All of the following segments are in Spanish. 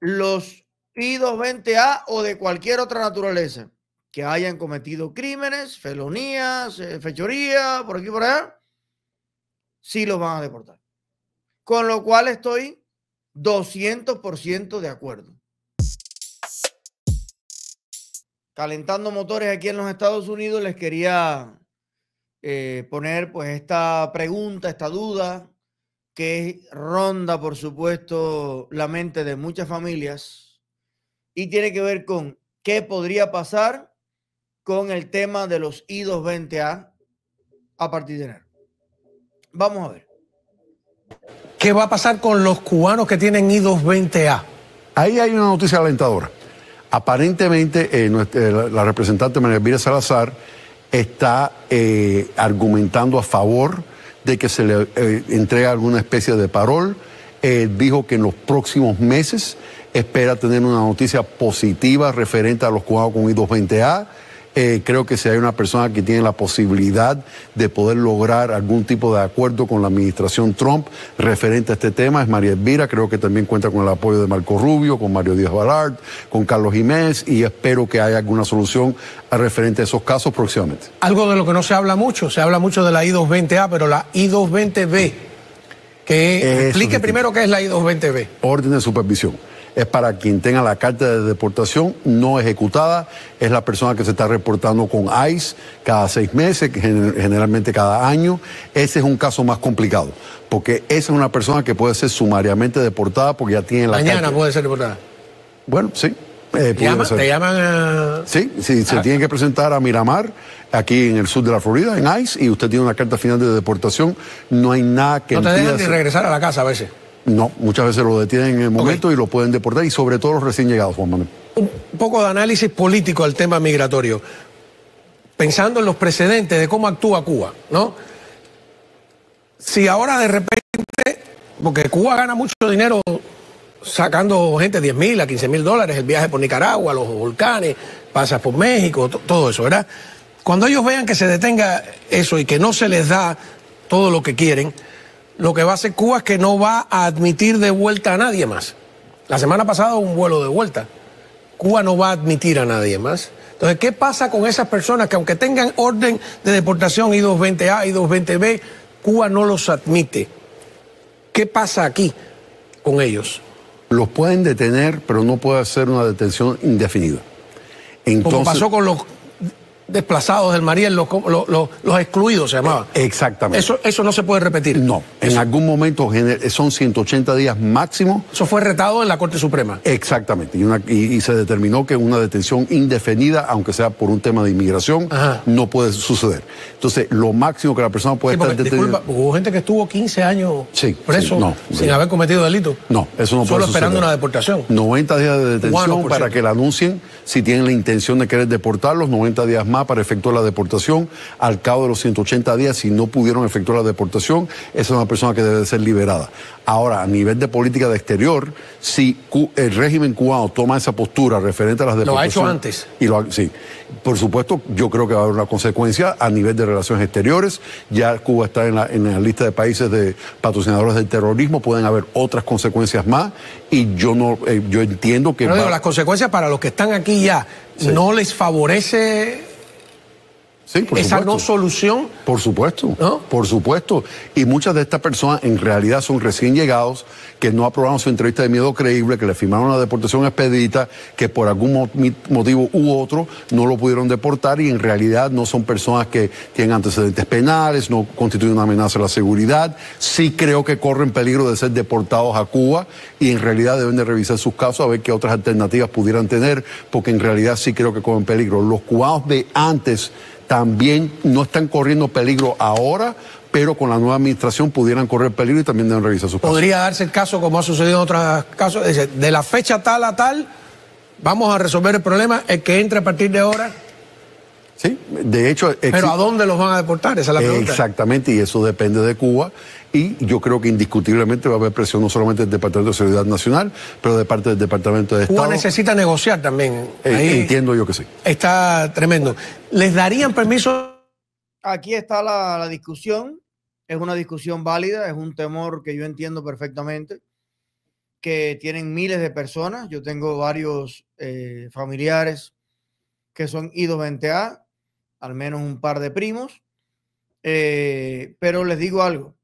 los I-220A o de cualquier otra naturaleza que hayan cometido crímenes, felonías, eh, fechorías, por aquí por allá, sí los van a deportar. Con lo cual estoy 200% de acuerdo. Calentando motores aquí en los Estados Unidos, les quería eh, poner pues esta pregunta, esta duda, que ronda, por supuesto, la mente de muchas familias y tiene que ver con qué podría pasar con el tema de los I220A a partir de enero. Vamos a ver. ¿Qué va a pasar con los cubanos que tienen I220A? Ahí hay una noticia alentadora. Aparentemente, eh, eh, la, representante María Elvira Salazar está eh, argumentando a favor de que se le eh, entrega alguna especie de parol. Eh, dijo que en los próximos meses espera tener una noticia positiva referente a los cuadros con I-220A. Eh, creo que si hay una persona que tiene la posibilidad de poder lograr algún tipo de acuerdo con la administración Trump referente a este tema es María Elvira. Creo que también cuenta con el apoyo de Marco Rubio, con Mario Díaz Balart, con Carlos Jiménez y espero que haya alguna solución referente a esos casos próximamente. Algo de lo que no se habla mucho, se habla mucho de la I-220A, pero la I-220B, que explique primero qué es la I-220B. Orden de supervisión es para quien tenga la carta de deportación no ejecutada. Es la persona que se está reportando con ICE cada seis meses, generalmente cada año. Ese es un caso más complicado, porque esa es una persona que puede ser sumariamente deportada porque ya tiene la Mañana puede ser deportada. Bueno, sí. Eh, ¿Te, llaman, a.? Sí, sí se ah. tiene que presentar a Miramar, aquí en el sur de la Florida, en ICE, y usted tiene una carta final de deportación. No hay nada que. No te dejan ni regresar a la casa a veces. No, muchas veces lo detienen en el momento y lo pueden deportar y sobre todo los recién llegados, Juan Manuel. Un poco de análisis político al tema migratorio. Pensando en los precedentes de cómo actúa Cuba, ¿no? Si ahora de repente, porque Cuba gana mucho dinero sacando gente 10 mil a 15 mil dólares, el viaje por Nicaragua, los volcanes, pasas por México, todo eso, ¿verdad? Cuando ellos vean que se detenga eso y que no se les da todo lo que quieren, lo que va a hacer Cuba es que no va a admitir de vuelta a nadie más. La semana pasada hubo un vuelo de vuelta. Cuba no va a admitir a nadie más. Entonces, ¿qué pasa con esas personas que aunque tengan orden de deportación I-220A, I-220B, Cuba no los admite? ¿Qué pasa aquí con ellos? Los pueden detener, pero no puede hacer una detención indefinida. Entonces, pasó con los desplazados del Mariel, los, excluidos se llamaba. Eh, exactamente. Eso, no se puede repetir. No, en algún momento eh, son 180 días máximo. Eso fue retado en la Corte Suprema. Exactamente, y, se determinó que una detención indefinida, aunque sea por un tema de inmigración, no puede suceder. Entonces, lo máximo que la persona puede estar detenida... hubo gente que estuvo 15 años preso sin haber cometido delito. No, eso no puede suceder. Solo esperando una deportación. 90 días de detención para que la anuncien si tienen la intención de querer deportarlos, 90 días más para efectuar la deportación. Al cabo de los 180 días, si no pudieron efectuar la deportación, esa es una persona que debe ser liberada. Ahora, a nivel de política de exterior, si el régimen cubano toma esa postura referente a las deportaciones... Lo ha hecho antes. sí. Por supuesto, yo creo que va a haber una consecuencia a nivel de relaciones exteriores. Ya Cuba está en la, lista de países de patrocinadores del terrorismo. Pueden haber otras consecuencias más. Y yo no, eh, yo entiendo que... Pero las consecuencias para los que están aquí ya, ¿no les favorece esa no solución. Por supuesto, por supuesto. Y muchas de estas personas en realidad son recién llegados, que no aprobaron su entrevista de miedo creíble, que le firmaron la deportación expedita, que por algún motivo u otro no lo pudieron deportar y en realidad no son personas que tienen antecedentes penales, no constituyen una amenaza a la seguridad. Sí creo que corren peligro de ser deportados a Cuba y en realidad deben de revisar sus casos a ver qué otras alternativas pudieran tener, porque en realidad sí creo que corren peligro. Los cubanos de antes también no están corriendo peligro ahora, pero con la nueva administración pudieran correr peligro y también deben revisar sus casos. Podría darse el caso, como ha sucedido en otros casos, de la fecha tal a tal, vamos a resolver el problema, el que entre a partir de ahora Sí, de hecho. Pero ¿a dónde los van a deportar? Esa es la pregunta. Exactamente, y eso depende de Cuba. Y yo creo que indiscutiblemente va a haber presión no solamente del Departamento de Seguridad Nacional, pero de parte del Departamento de Estado. Cuba necesita negociar también. Eh, entiendo yo que sí. Está tremendo. ¿Les darían permiso? Aquí está la, discusión. Es una discusión válida, es un temor que yo entiendo perfectamente, que tienen miles de personas. Yo tengo varios eh, familiares que son i 20 a al menos un par de primos. Eh, pero les digo algo.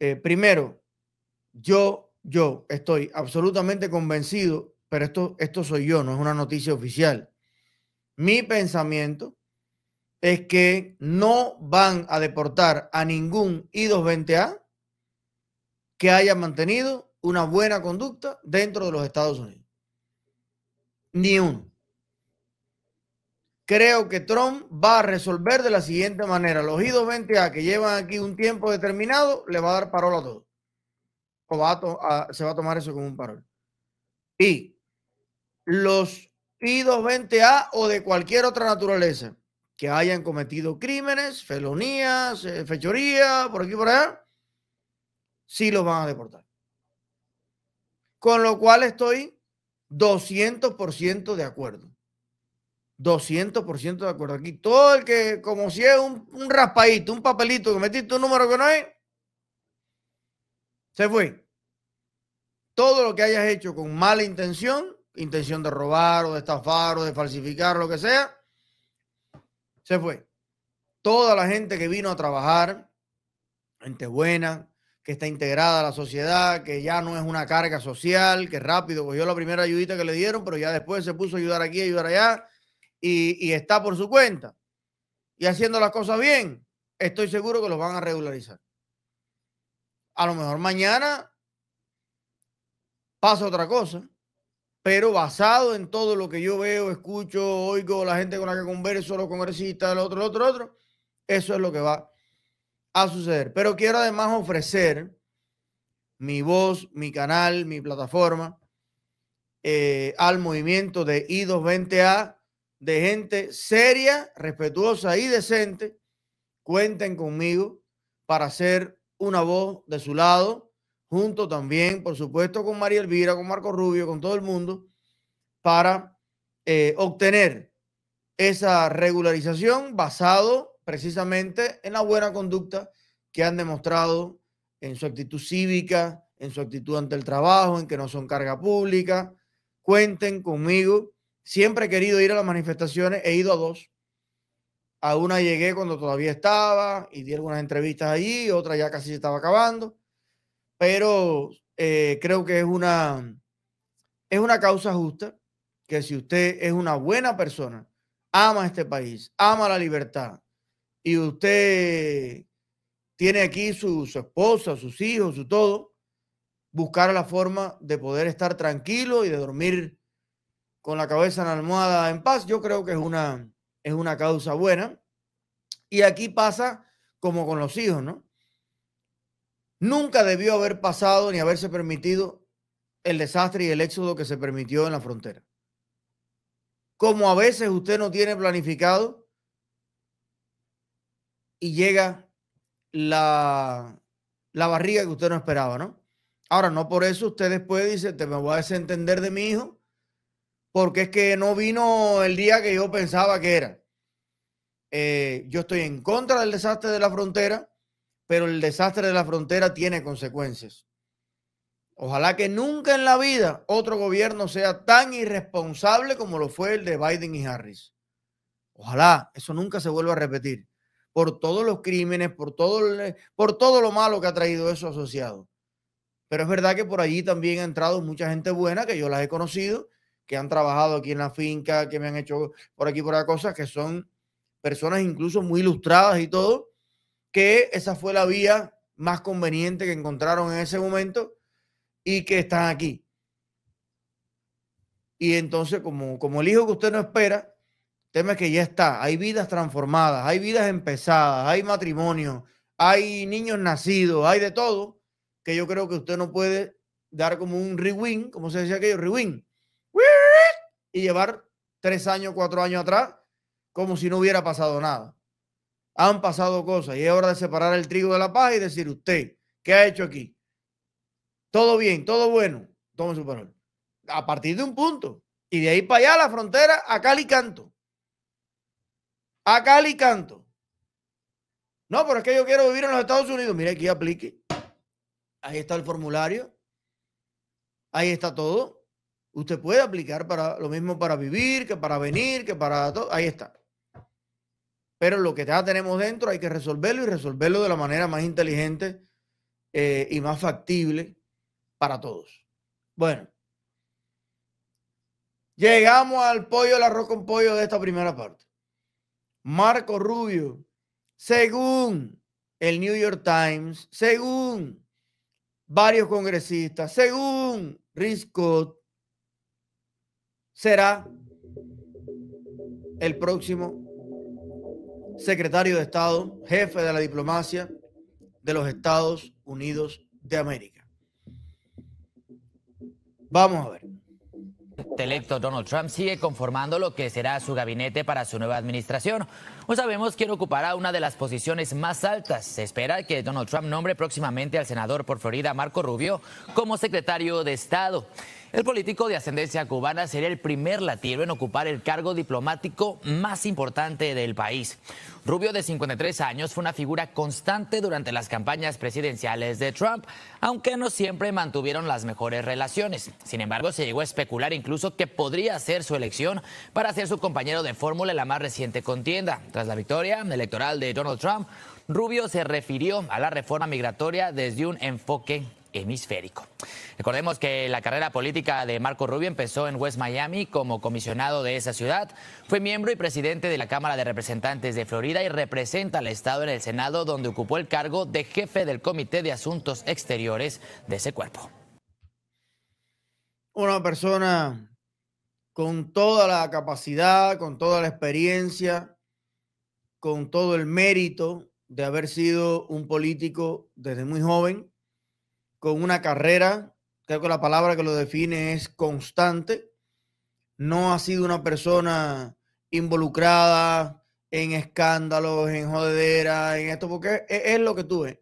Eh, primero, yo, yo estoy absolutamente convencido, pero esto, esto soy yo, no es una noticia oficial. Mi pensamiento es que no van a deportar a ningún I-220A que haya mantenido una buena conducta dentro de los Estados Unidos. Ni uno creo que Trump va a resolver de la siguiente manera. Los i 20 a que llevan aquí un tiempo determinado le va a dar parol a todos. O se va a tomar eso como un parol. Y los i 20 a o de cualquier otra naturaleza que hayan cometido crímenes, felonías, eh, fechorías, por aquí por allá, sí los van a deportar. Con lo cual estoy 200% de acuerdo. 200% de acuerdo. Aquí todo el que, como si es un, un, raspadito, un papelito, que metiste un número que no hay, se fue. Todo lo que hayas hecho con mala intención, intención de robar o de estafar o de falsificar lo que sea, se fue. Toda la gente que vino a trabajar, gente buena, que está integrada a la sociedad, que ya no es una carga social, que rápido cogió la primera ayudita que le dieron, pero ya después se puso a ayudar aquí, a ayudar allá y, está por su cuenta y haciendo las cosas bien, estoy seguro que los van a regularizar. A lo mejor mañana pasa otra cosa, pero basado en todo lo que yo veo, escucho, oigo, la gente con la que converso, los congresistas, el otro, el otro, otro, eso es lo que va a suceder. Pero quiero además ofrecer mi voz, mi canal, mi plataforma eh, al movimiento de I220A de gente seria, respetuosa y decente, cuenten conmigo para ser una voz de su lado, junto también, por supuesto, con María Elvira, con Marco Rubio, con todo el mundo, para eh, obtener esa regularización basado precisamente en la buena conducta que han demostrado en su actitud cívica, en su actitud ante el trabajo, en que no son carga pública. Cuenten conmigo Siempre he querido ir a las manifestaciones, he ido a dos. A una llegué cuando todavía estaba y di algunas entrevistas allí, otra ya casi se estaba acabando, pero eh, creo que es una, es una causa justa que si usted es una buena persona, ama este país, ama la libertad y usted tiene aquí su, su esposa, sus hijos, su todo, buscar la forma de poder estar tranquilo y de dormir con la cabeza en la almohada en paz, yo creo que es una, es una causa buena. Y aquí pasa como con los hijos, ¿no? Nunca debió haber pasado ni haberse permitido el desastre y el éxodo que se permitió en la frontera. Como a veces usted no tiene planificado y llega la, la barriga que usted no esperaba, ¿no? Ahora, no por eso usted después dice, te me voy a desentender de mi hijo porque es que no vino el día que yo pensaba que era. Eh, yo estoy en contra del desastre de la frontera, pero el desastre de la frontera tiene consecuencias. Ojalá que nunca en la vida otro gobierno sea tan irresponsable como lo fue el de Biden y Harris. Ojalá eso nunca se vuelva a repetir por todos los crímenes, por todo, por todo lo malo que ha traído eso asociado. Pero es verdad que por allí también ha entrado mucha gente buena que yo las he conocido que han trabajado aquí en la finca, que me han hecho por aquí, por acá, cosas que son personas incluso muy ilustradas y todo, que esa fue la vía más conveniente que encontraron en ese momento y que están aquí. Y entonces, como, como el hijo que usted no espera, teme que ya está. Hay vidas transformadas, hay vidas empezadas, hay matrimonio hay niños nacidos, hay de todo, que yo creo que usted no puede dar como un rewind, como se decía aquello, rewind y llevar tres años, cuatro años atrás, como si no hubiera pasado nada. Han pasado cosas y es hora de separar el trigo de la paja y decir, usted, ¿qué ha hecho aquí? Todo bien, todo bueno, tome su parol. A partir de un punto. Y de ahí para allá la frontera, a cal y canto. A cal y canto. No, pero es que yo quiero vivir en los Estados Unidos. Mire, aquí aplique. Ahí está el formulario. Ahí está todo. Usted puede aplicar para lo mismo para vivir, que para venir, que para todo. Ahí está. Pero lo que ya tenemos dentro hay que resolverlo y resolverlo de la manera más inteligente eh, y más factible para todos. Bueno, llegamos al pollo, el arroz con pollo de esta primera parte. Marco Rubio, según el New York Times, según varios congresistas, según Rick será el próximo secretario de Estado, jefe de la diplomacia de los Estados Unidos de América. Vamos a ver este electo Donald Trump sigue conformando lo que será su gabinete para su nueva administración. No sabemos quién ocupará una de las posiciones más altas. Se espera que Donald Trump nombre próximamente al senador por Florida, Marco Rubio, como secretario de Estado. El político de ascendencia cubana sería el primer latino en ocupar el cargo diplomático más importante del país. Rubio, de 53 años, fue una figura constante durante las campañas presidenciales de Trump, aunque no siempre mantuvieron las mejores relaciones. Sin embargo, se llegó a especular incluso que podría ser su elección para ser su compañero de fórmula en la más reciente contienda. Tras la victoria electoral de Donald Trump, Rubio se refirió a la reforma migratoria desde un enfoque hemisférico. Recordemos que la carrera política de Marco Rubio empezó en West Miami como comisionado de esa ciudad. Fue miembro y presidente de la Cámara de Representantes de Florida y representa al Estado en el Senado, donde ocupó el cargo de jefe del Comité de Asuntos Exteriores de ese cuerpo. Una persona con toda la capacidad, con toda la experiencia, con todo el mérito de haber sido un político desde muy joven con una carrera, creo que la palabra que lo define es constante. No ha sido una persona involucrada en escándalos, en jodedera, en esto, porque es, lo que tú ves.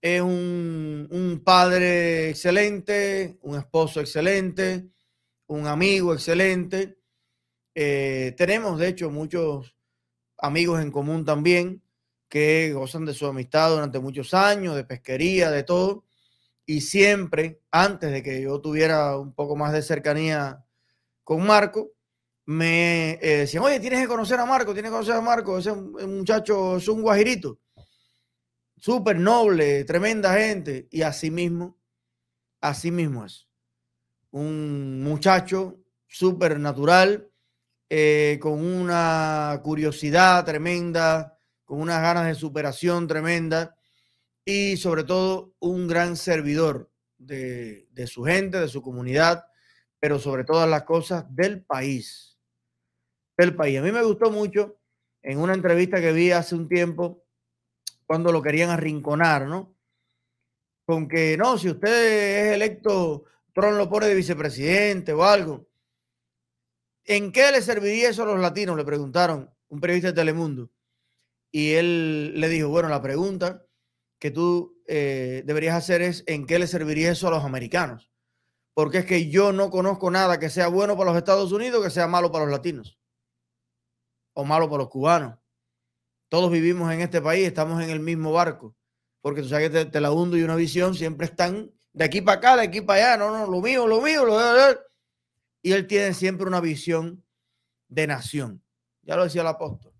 Es un, padre excelente, un esposo excelente, un amigo excelente. Eh, tenemos, de hecho, muchos amigos en común también que gozan de su amistad durante muchos años, de pesquería, de todo y siempre, antes de que yo tuviera un poco más de cercanía con Marco, me eh, decían, oye, tienes que conocer a Marco, tienes que conocer a Marco, ese muchacho es un guajirito, súper noble, tremenda gente, y así mismo, así mismo es. Un muchacho súper natural, eh, con una curiosidad tremenda, con unas ganas de superación tremenda y sobre todo un gran servidor de, su gente, de su comunidad, pero sobre todas las cosas del país. Del país. A mí me gustó mucho en una entrevista que vi hace un tiempo cuando lo querían arrinconar, ¿no? Con que no, si usted es electo, Tron lo pone de vicepresidente o algo. ¿En qué le serviría eso a los latinos? Le preguntaron un periodista de Telemundo. Y él le dijo, bueno, la pregunta que tú eh, deberías hacer es en qué le serviría eso a los americanos. Porque es que yo no conozco nada que sea bueno para los Estados Unidos que sea malo para los latinos o malo para los cubanos. Todos vivimos en este país, estamos en el mismo barco. Porque tú sabes que te, la hundo y una visión siempre están de aquí para acá, de aquí para allá. No, no, lo mío, lo mío. Lo, Y él tiene siempre una visión de nación. Ya lo decía el apóstol.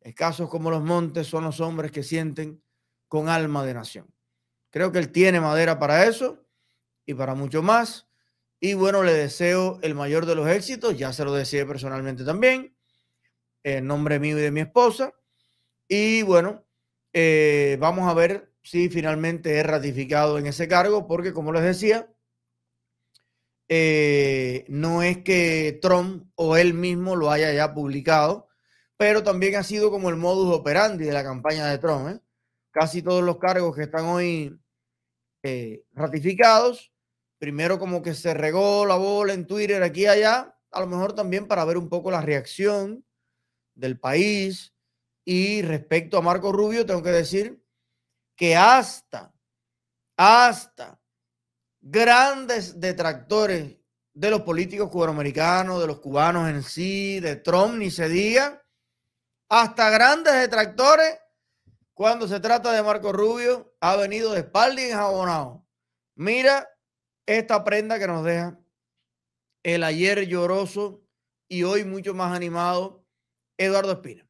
Escasos como los montes son los hombres que sienten con alma de nación. Creo que él tiene madera para eso y para mucho más. Y bueno, le deseo el mayor de los éxitos, ya se lo decía personalmente también, en nombre mío y de mi esposa. Y bueno, eh, vamos a ver si finalmente es ratificado en ese cargo, porque como les decía, eh, no es que Trump o él mismo lo haya ya publicado, pero también ha sido como el modus operandi de la campaña de Trump. ¿eh? casi todos los cargos que están hoy eh, ratificados. Primero como que se regó la bola en Twitter aquí y allá, a lo mejor también para ver un poco la reacción del país. Y respecto a Marco Rubio, tengo que decir que hasta, hasta grandes detractores de los políticos cubanoamericanos, de los cubanos en sí, de Trump, ni se diga, hasta grandes detractores cuando se trata de Marco Rubio, ha venido de espalda y enjabonado. Mira esta prenda que nos deja el ayer lloroso y hoy mucho más animado, Eduardo Espina.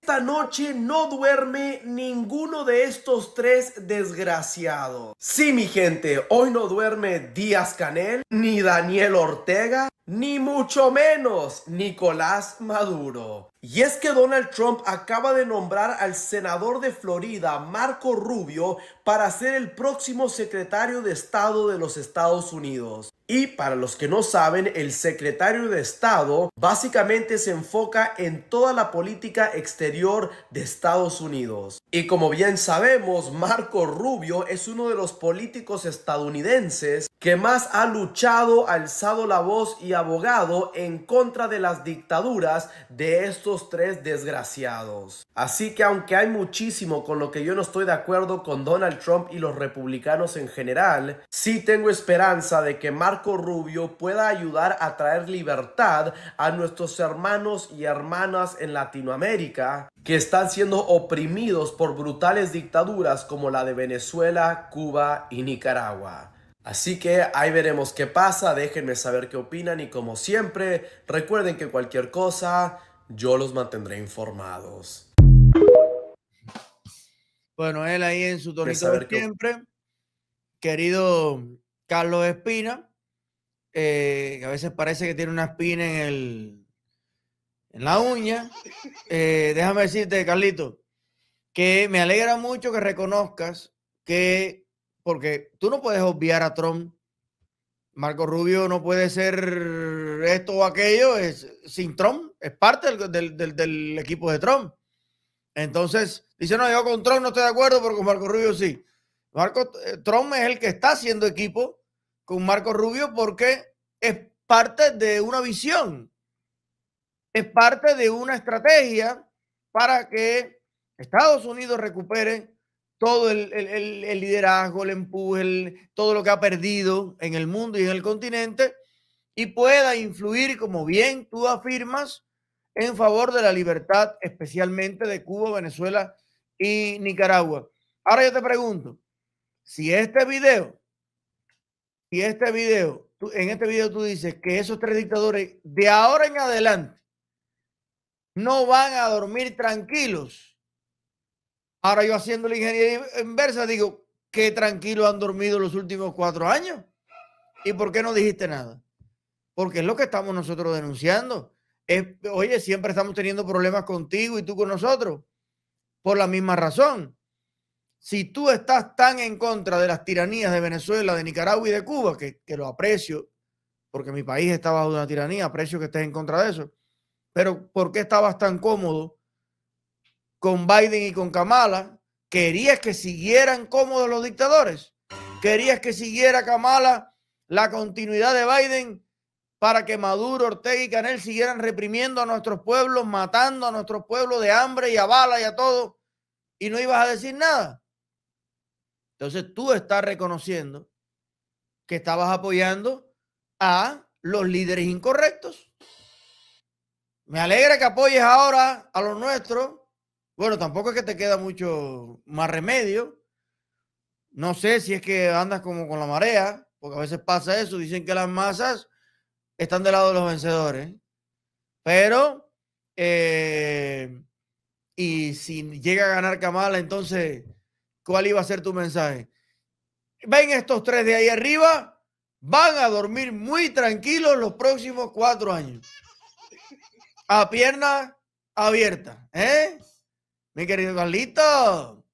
Esta noche no duerme ninguno de estos tres desgraciados. Sí, mi gente, hoy no duerme Díaz Canel, ni Daniel Ortega, ni mucho menos Nicolás Maduro. Y es que Donald Trump acaba de nombrar al senador de Florida, Marco Rubio, para ser el próximo secretario de Estado de los Estados Unidos. Y para los que no saben, el secretario de Estado básicamente se enfoca en toda la política exterior de Estados Unidos. Y como bien sabemos, Marco Rubio es uno de los políticos estadounidenses que más ha luchado, alzado la voz y abogado en contra de las dictaduras de estos tres desgraciados. Así que aunque hay muchísimo con lo que yo no estoy de acuerdo con Donald Trump y los republicanos en general, sí tengo esperanza de que Marco Rubio pueda ayudar a traer libertad a nuestros hermanos y hermanas en Latinoamérica que están siendo oprimidos por brutales dictaduras como la de Venezuela, Cuba y Nicaragua. Así que ahí veremos qué pasa, déjenme saber qué opinan y como siempre, recuerden que cualquier cosa, yo los mantendré informados. Bueno, él ahí en su tonito de, siempre. Querido Carlos Espina, eh, a veces parece que tiene una espina en, el, en la uña. Eh, déjame decirte, Carlito, que me alegra mucho que reconozcas que, porque tú no puedes obviar a Trump Marco Rubio no puede ser esto o aquello es, sin Trump, es parte del, equipo de Trump. Entonces, dice, no, yo con Trump no estoy de acuerdo, pero con Marco Rubio sí. Marco, eh, Trump es el que está haciendo equipo con Marco Rubio porque es parte de una visión, es parte de una estrategia para que Estados Unidos recupere todo el, el liderazgo, el empuje, todo lo que ha perdido en el mundo y en el continente, y pueda influir, como bien tú afirmas, en favor de la libertad, especialmente de Cuba, Venezuela y Nicaragua. Ahora yo te pregunto, si este video, si este video, en este video tú dices que esos tres dictadores de ahora en adelante no van a dormir tranquilos Ahora yo haciendo la ingeniería inversa digo, qué tranquilo han dormido los últimos cuatro años. ¿Y por qué no dijiste nada? Porque es lo que estamos nosotros denunciando. Es, oye, siempre estamos teniendo problemas contigo y tú con nosotros. Por la misma razón. Si tú estás tan en contra de las tiranías de Venezuela, de Nicaragua y de Cuba, que, que lo aprecio, porque mi país está bajo una tiranía, aprecio que estés en contra de eso, pero ¿por qué estabas tan cómodo con Biden y con Kamala, querías que siguieran cómodos los dictadores. Querías que siguiera Kamala la continuidad de Biden para que Maduro, Ortega y Canel siguieran reprimiendo a nuestros pueblos, matando a nuestros pueblos de hambre y a bala y a todo, y no ibas a decir nada. Entonces tú estás reconociendo que estabas apoyando a los líderes incorrectos. Me alegra que apoyes ahora a los nuestros bueno, tampoco es que te queda mucho más remedio. No sé si es que andas como con la marea, porque a veces pasa eso. Dicen que las masas están del lado de los vencedores. Pero, eh, y si llega a ganar Kamala, entonces, ¿cuál iba a ser tu mensaje? Ven estos tres de ahí arriba, van a dormir muy tranquilos los próximos cuatro años. A pierna abierta, ¿eh? Mi querido Carlito,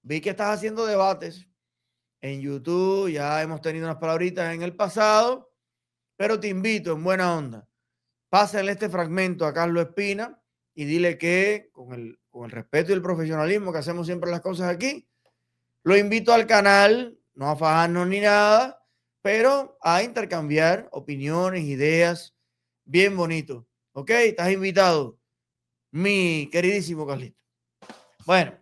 vi que estás haciendo debates en YouTube, ya hemos tenido unas palabritas en el pasado, pero te invito en buena onda, pásale este fragmento a Carlos Espina y dile que con el, con el respeto y el profesionalismo que hacemos siempre las cosas aquí, lo invito al canal, no a fajarnos ni nada, pero a intercambiar opiniones, ideas, bien bonito. ¿Ok? Estás invitado, mi queridísimo Carlito. Bueno,